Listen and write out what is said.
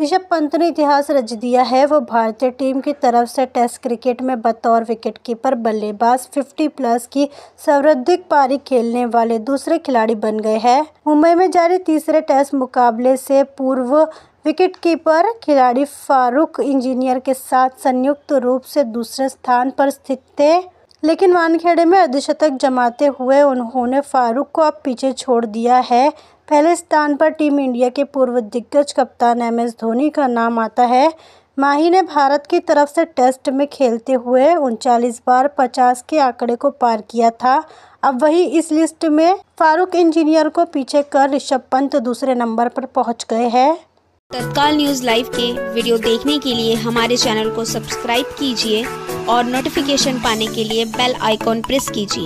ऋषभ पंत ने इतिहास रच दिया है वो भारतीय टीम की तरफ से टेस्ट क्रिकेट में बतौर विकेटकीपर बल्लेबाज 50 प्लस की सर्वाधिक पारी खेलने वाले दूसरे खिलाड़ी बन गए हैं मुंबई में जारी तीसरे टेस्ट मुकाबले से पूर्व विकेटकीपर खिलाड़ी फारूक इंजीनियर के साथ संयुक्त रूप से दूसरे स्थान पर स्थित थे लेकिन वानखेड़े में अर्धशतक जमाते हुए उन्होंने फारूक को अब पीछे छोड़ दिया है पहले स्थान पर टीम इंडिया के पूर्व दिग्गज कप्तान एम एस धोनी का नाम आता है माही ने भारत की तरफ से टेस्ट में खेलते हुए उनचालीस बार पचास के आंकड़े को पार किया था अब वही इस लिस्ट में फारूक इंजीनियर को पीछे कर ऋषभ पंत दूसरे नंबर पर पहुंच गए हैं तत्काल न्यूज लाइव के वीडियो देखने के लिए हमारे चैनल को सब्सक्राइब कीजिए और नोटिफिकेशन पाने के लिए बेल आइकॉन प्रेस कीजिए